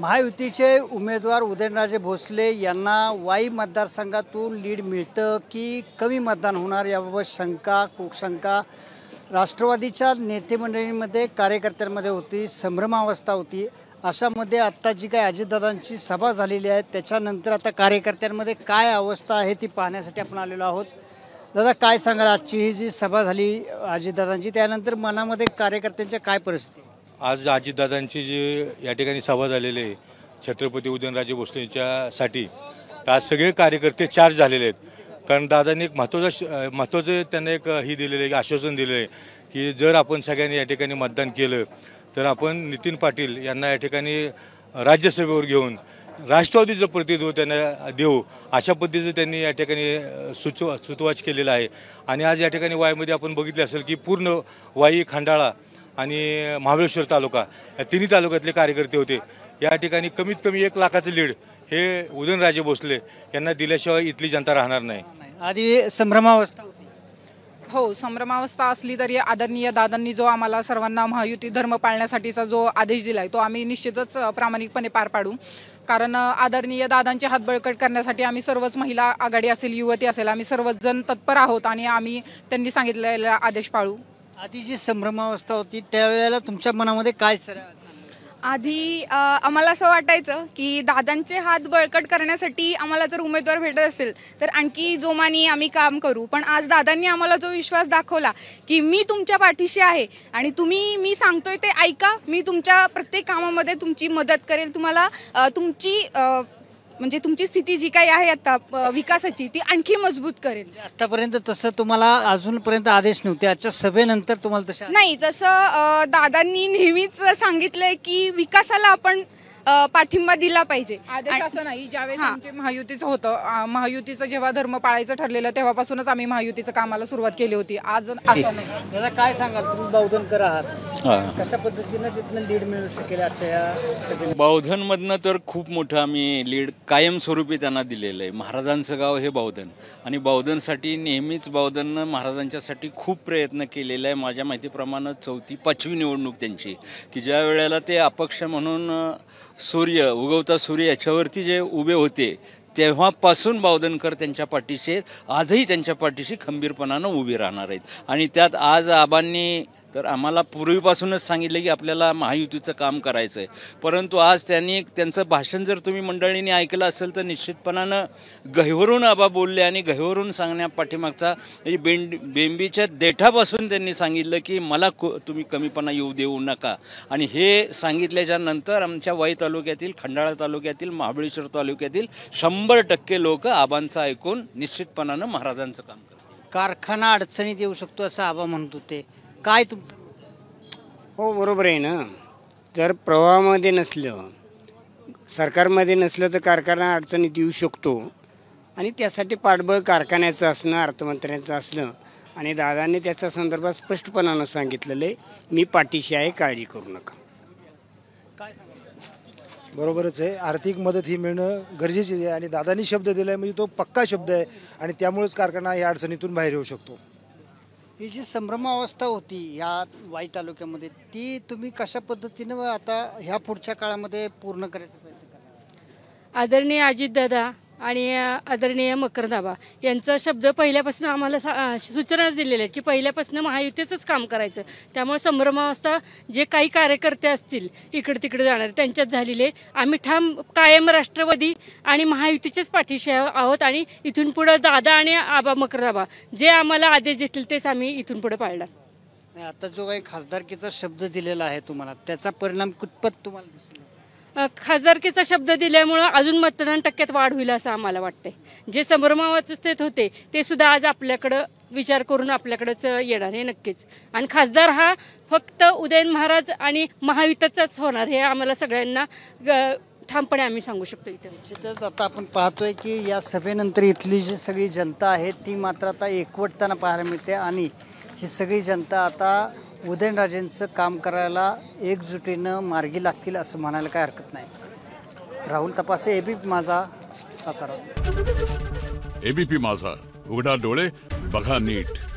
महायुतीचे उमेदवार उदयनराजे भोसले यांना वाई मतदारसंघातून लीड मिळतं की कमी मतदान होणार याबाबत शंका कुकशंका राष्ट्रवादीच्या मंडळींमध्ये कार्यकर्त्यांमध्ये होती संभ्रमावस्था होती अशामध्ये आत्ता जी काय अजितदादांची सभा झालेली आहे त्याच्यानंतर आता कार्यकर्त्यांमध्ये काय अवस्था आहे ती पाहण्यासाठी आपण आलेलो आहोत दादा काय सांगाल आजची ही जी सभा झाली अजितदादांची त्यानंतर मनामध्ये कार्यकर्त्यांच्या काय परिस्थिती आज आजीदादांची जी या ठिकाणी सभा झालेली आहे छत्रपती उदयनराजे साठी तर आज सगळे कार्यकर्ते चार्ज झालेले आहेत कारण दादांनी एक महत्त्वाचा महत्त्वाचं त्यांना एक ही दिलेलं आहे आश्वासन दिलेलं आहे की जर आपण सगळ्यांनी या ठिकाणी मतदान केलं तर आपण नितीन पाटील यांना या ठिकाणी राज्यसभेवर घेऊन राष्ट्रवादीचं प्रतिनिधित्व त्यांना देऊ अशा पद्धतीचं त्यांनी या ठिकाणी सुचव सुतवाच केलेला आहे आणि आज या ठिकाणी वायमध्ये आपण बघितलं असेल की पूर्ण वाई खांडाळा आणि महाबळेश्वर तालुका या तिन्ही तालुक्यातले कार्यकर्ते होते या ठिकाणी कमीत कमी एक लाखाचं लीड हे उदयनराजे भोसले यांना दिल्याशिवाय इथली जनता राहणार नाही आधी संभ्रमावस्था हो संभ्रमावस्था असली तरी आदरणीय दादांनी जो आम्हाला सर्वांना महायुती धर्म पाळण्यासाठीचा जो आदेश दिला आहे तो आम्ही निश्चितच प्रामाणिकपणे पार पाडू कारण आदरणीय दादांचे हात बळकट करण्यासाठी आम्ही सर्वच महिला आघाडी असेल युवती असेल आम्ही सर्वच जण तत्पर आहोत आणि आम्ही त्यांनी सांगितलेला आदेश पाळू आधी जी संभ्रमावस्था होती त्यावेळेला तुमच्या मनामध्ये काय सर आधी आम्हाला असं वाटायचं की दादांचे हात बळकट करण्यासाठी आम्हाला जर उमेदवार भेटत असेल तर आणखी जोमानी आम्ही काम करू पण आज दादांनी आम्हाला जो विश्वास दाखवला की मी तुमच्या पाठीशी आहे आणि तुम्ही मी सांगतोय ते ऐका मी तुमच्या प्रत्येक कामामध्ये तुमची मदत करेल तुम्हाला तुमची म्हणजे तुमची स्थिती जी काही आहे आता विकासाची ती आणखी मजबूत करेल म्हणजे आतापर्यंत तसं तुम्हाला अजूनपर्यंत आदेश नव्हते आजच्या सभेनंतर तुम्हाला तसं नाही तसं दादांनी नेहमीच सांगितलंय की विकासाला आपण पाठिंबा दिला पाहिजे आदेश असं नाही ज्यावेळेस आमचे महायुतीचं होतं महायुतीचं जेव्हा धर्म पाळायचं ठरलेलं तेव्हापासूनच आम्ही महायुतीचं कामाला सुरुवात केली होती आज असं नाही काय सांगाल तुम्ही करा आहात कशा पद्धतीनं तिथनं लीड मिळू शकेल आजच्या तर खूप मोठं आम्ही लीड कायमस्वरूपी त्यांना दिलेलं आहे महाराजांचं गाव हे बौधन आणि बावधनसाठी नेहमीच बावधननं महाराजांच्यासाठी खूप प्रयत्न केलेला आहे माझ्या माहितीप्रमाणे चौथी पाचवी निवडणूक त्यांची की ज्या वेळेला ते अपक्ष म्हणून सूर्य उगवता सूर्य याच्यावरती जे उभे होते तेव्हापासून बावधनकर त्यांच्या पाठीशी आजही त्यांच्या पाठीशी खंबीरपणानं उभी राहणार आहेत आणि त्यात आज आबांनी तर आम्हाला पूर्वीपासूनच सांगितलं की आपल्याला महायुतीचं काम करायचं आहे परंतु आज त्यांनी त्यांचं भाषण जर तुम्ही मंडळींनी ऐकलं असेल तर निश्चितपणानं गहिवरून आबा बोलले आणि गहिवरून सांगण्या पाठीमागचा म्हणजे बेंड बेंबीच्या देठापासून त्यांनी सांगितलं की मला तुम्ही कमीपणा येऊ देऊ नका आणि हे सांगितल्याच्या नंतर आमच्या वाई तालुक्यातील खंडाळा तालुक्यातील महाबळेश्वर तालुक्यातील शंभर टक्के लोक आबांचं ऐकून निश्चितपणानं महाराजांचं काम करतात कारखाना अडचणीत येऊ शकतो असं आबा म्हणत होते काय तुमचं हो बरोबर आहे ना जर प्रवाहामध्ये नसलं सरकारमध्ये नसलं तर कारखाना अडचणीत येऊ शकतो आणि त्यासाठी पाठबळ कारखान्याचं असणं अर्थमंत्र्यांचं असणं आणि दादांनी त्याच्या संदर्भात स्पष्टपणानं सांगितलेलं आहे मी पाठीशी आहे काळजी करू नका काय बरोबरच आहे आर्थिक मदत ही मिळणं गरजेची आहे आणि दादानी शब्द दिला आहे म्हणजे तो पक्का शब्द आहे आणि त्यामुळेच कारखाना या अडचणीतून बाहेर येऊ शकतो ही जी संभ्रमावस्था होती ह्या वाई तालुक्यामध्ये ती तुम्ही कशा पद्धतीनं आता ह्या पुढच्या काळामध्ये पूर्ण करायचा प्रयत्न करा आदरणीय अजितदादा आणि आदरणीय मकरदाबा यांचा शब्द पहिल्यापासून आम्हाला सूचनाच दिलेल्या आहेत की पहिल्यापासून महायुतीचंच काम करायचं त्यामुळे संभ्रमावस्था जे काही कार्यकर्ते असतील इकडे तिकडे जाणारे त्यांच्यात झालेले आम्ही ठाम कायम राष्ट्रवादी आणि महायुतीच्याच पाठीशी आहोत आणि इथून पुढं दादा आणि आबा मकरदाबा जे आम्हाला आदेश देतील तेच आम्ही इथून पुढे पाळणार आता जो काही खासदारकीचा शब्द दिलेला आहे तुम्हाला त्याचा परिणाम कुठपत तुम्हाला दिसला खासदारकीचा शब्द दिल्यामुळं अजून मतदान टक्क्यात वाढ होईल असं आम्हाला वाटतंय जे संभ्रमावस्थेत होते ते सुद्धा आज आपल्याकडं विचार करून आपल्याकडंच येणार हे नक्कीच आणि खासदार हा फक्त उदयन महाराज आणि महायुताचाच होणार हे आम्हाला सगळ्यांना ठामपणे आम्ही सांगू शकतो इथे निश्चितच आता आपण पाहतोय की या सभेनंतर इथली जी सगळी जनता आहे ती मात्र आता एकवटताना पाहायला मिळते आणि ही सगळी जनता आता उदयनराजेंचं काम करायला एकजुटीनं मार्गी लागतील असं म्हणायला काय हरकत नाही राहुल तपासे एबीपी माझा सातारा एबीपी माझा उघडा डोळे बघा नीट